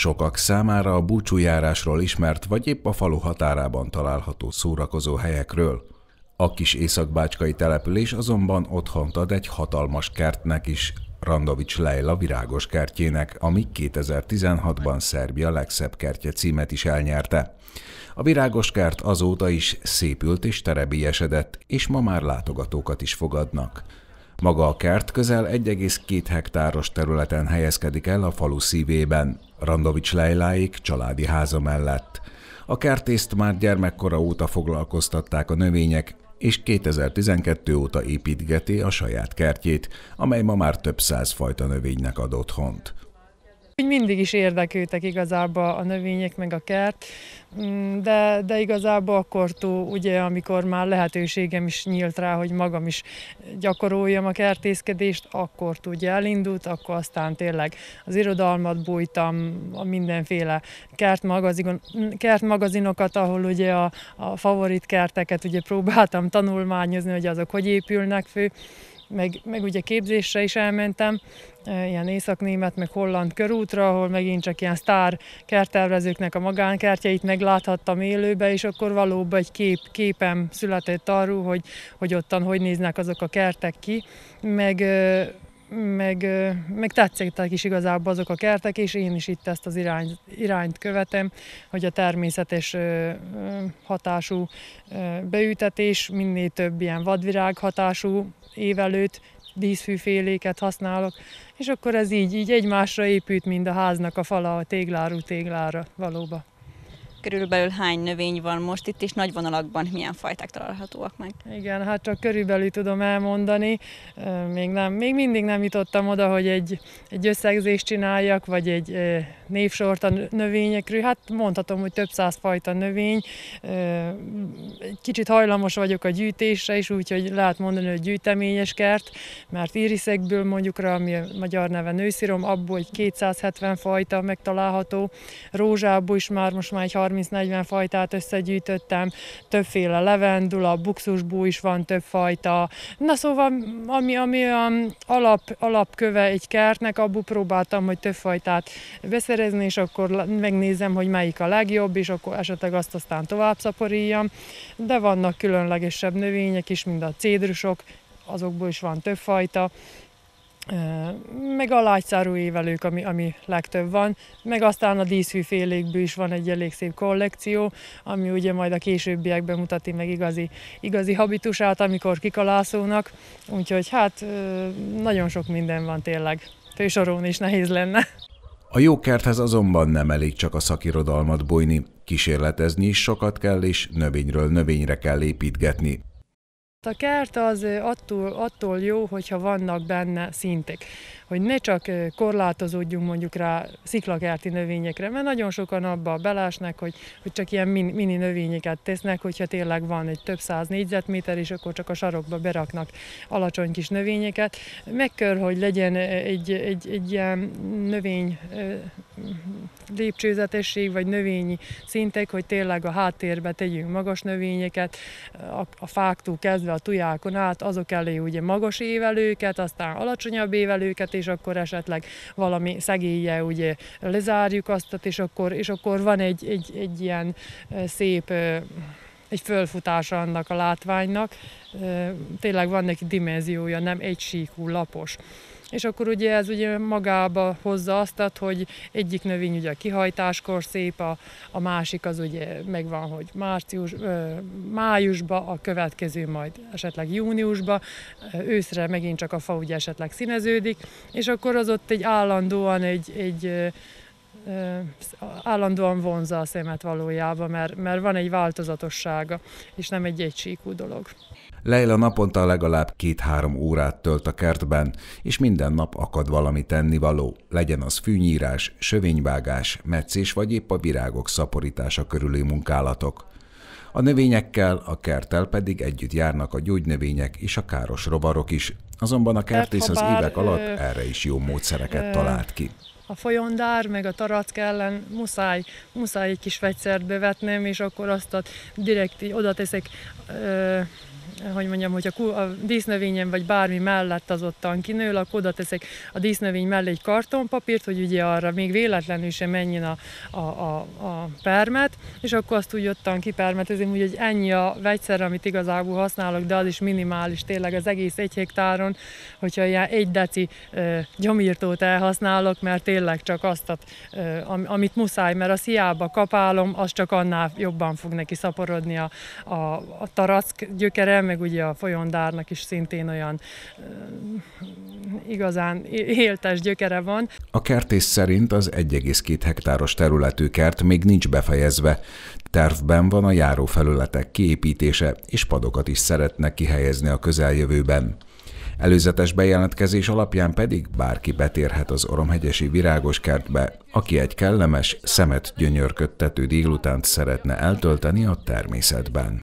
Sokak számára a búcsújárásról ismert, vagy épp a falu határában található szórakozó helyekről. A kis északbácskai település azonban otthont ad egy hatalmas kertnek is, Randovics Leila virágos kertjének, ami 2016-ban Szerbia legszebb kertje címet is elnyerte. A virágos kert azóta is szépült és terebélyesedett, és ma már látogatókat is fogadnak. Maga a kert közel 1,2 hektáros területen helyezkedik el a falu szívében, Randovics Lejláik családi háza mellett. A kertészt már gyermekkora óta foglalkoztatták a növények, és 2012 óta építgeti a saját kertjét, amely ma már több száz fajta növénynek ad otthont. Úgy mindig is érdekültek igazából a növények meg a kert, mm, de, de igazából akkor túl, ugye, amikor már lehetőségem is nyílt rá, hogy magam is gyakoroljam a kertészkedést, akkor ugye elindult, akkor aztán tényleg az irodalmat bújtam, a mindenféle kertmagazin, kertmagazinokat, ahol ugye a, a favorit kerteket ugye próbáltam tanulmányozni, hogy azok hogy épülnek fő, meg, meg ugye képzésre is elmentem, e, ilyen északnémet, meg holland körútra, ahol megint csak ilyen sztár kertelvezőknek a magánkertjeit megláthattam élőbe, és akkor valóban egy kép, képem született arról, hogy, hogy ottan hogy néznek azok a kertek ki, meg e, meg, meg tetszettek is igazából azok a kertek, és én is itt ezt az irányt, irányt követem, hogy a természetes hatású beütetés, minél több ilyen vadvirág hatású évelőt, díszfűféléket használok, és akkor ez így, így egymásra épült, mind a háznak a fala a tégláru téglára valóba. Körülbelül hány növény van most itt, és nagy vonalakban milyen fajták találhatóak meg? Igen, hát csak körülbelül tudom elmondani. Még, nem, még mindig nem jutottam oda, hogy egy, egy összegzést csináljak, vagy egy névsort a növényekről. Hát mondhatom, hogy több száz fajta növény. Kicsit hajlamos vagyok a gyűjtésre is, úgyhogy lehet mondani, hogy gyűjteményes kert, mert íriszekből mondjuk rá, ami a magyar neve nőszírom abból egy 270 fajta megtalálható. Rózsából is már most már egy 30-40 fajtát összegyűjtöttem, többféle levendula, buxusbú is van több fajta. Na szóval, ami, ami olyan alap, alapköve egy kertnek, abból próbáltam, hogy több fajtát beszerezni, és akkor megnézem, hogy melyik a legjobb, és akkor esetleg azt aztán tovább szaporíjam. De vannak különlegesebb növények is, mint a cédrusok, azokból is van több fajta, meg a lágyszárú évelők, ami, ami legtöbb van, meg aztán a díszfűfélékből is van egy elég szép kollekció, ami ugye majd a későbbiekben mutati meg igazi, igazi habitusát, amikor kikalászónak, úgyhogy hát nagyon sok minden van tényleg. Fősorón is nehéz lenne. A jó kerthez azonban nem elég csak a szakirodalmat bújni, kísérletezni is sokat kell, és növényről növényre kell építgetni. A kert az attól, attól jó, hogyha vannak benne szintek, hogy ne csak korlátozódjunk mondjuk rá sziklakerti növényekre, mert nagyon sokan abba belásnak, hogy, hogy csak ilyen mini, mini növényeket tesznek, hogyha tényleg van egy több száz négyzetméter, és akkor csak a sarokba beraknak alacsony kis növényeket. Meg kell, hogy legyen egy, egy, egy ilyen növény lépcsőzetesség vagy növényi szintek, hogy tényleg a háttérbe tegyünk magas növényeket, a, a fáktól kezdve a tujákon át, azok elé ugye magas évelőket, aztán alacsonyabb évelőket, és akkor esetleg valami szegélye ugye lezárjuk azt, és akkor, és akkor van egy, egy, egy ilyen szép egy fölfutása annak a látványnak. Tényleg van neki dimenziója, nem egy síkú lapos és akkor ugye ez ugye magába hozza azt, hogy egyik növény ugye a kihajtáskor szép, a, a másik az ugye megvan, hogy március, májusba, a következő majd esetleg júniusba, őszre megint csak a fa ugye esetleg színeződik, és akkor az ott egy állandóan egy, egy állandóan vonza a szemet valójában, mert, mert van egy változatossága, és nem egy egysíkú dolog. Leila naponta legalább két-három órát tölt a kertben, és minden nap akad valami tennivaló, legyen az fűnyírás, sövényvágás, meccés vagy épp a virágok szaporítása körüli munkálatok. A növényekkel, a kerttel pedig együtt járnak a gyógynövények és a káros rovarok is, azonban a kertész hát, az évek alatt erre is jó módszereket talált ki a folyondár, meg a tarack ellen muszáj, muszáj egy kis vegyszert bevetnem, és akkor azt a direkt oda teszek hogy mondjam, hogy a, a dísznövényem vagy bármi mellett az ottan kinől, akkor oda teszek a dísznövény mellé egy kartonpapírt, hogy ugye arra még véletlenül sem menjen a, a, a, a permet, és akkor azt úgy ottan kipermetezem, úgyhogy ennyi a vegyszer, amit igazából használok, de az is minimális tényleg az egész egy hektáron, hogyha ilyen egy deci ö, gyomírtót elhasználok, mert tényleg csak azt, ö, amit muszáj, mert a hiába kapálom, az csak annál jobban fog neki szaporodni a, a, a tarack gyökerem, meg ugye a folyondárnak is szintén olyan igazán éltes gyökere van. A kertész szerint az 1,2 hektáros területű kert még nincs befejezve. Tervben van a járófelületek kiépítése, és padokat is szeretnek kihelyezni a közeljövőben. Előzetes bejelentkezés alapján pedig bárki betérhet az Oromhegyesi kertbe, aki egy kellemes, szemet gyönyörködtető délutánt szeretne eltölteni a természetben.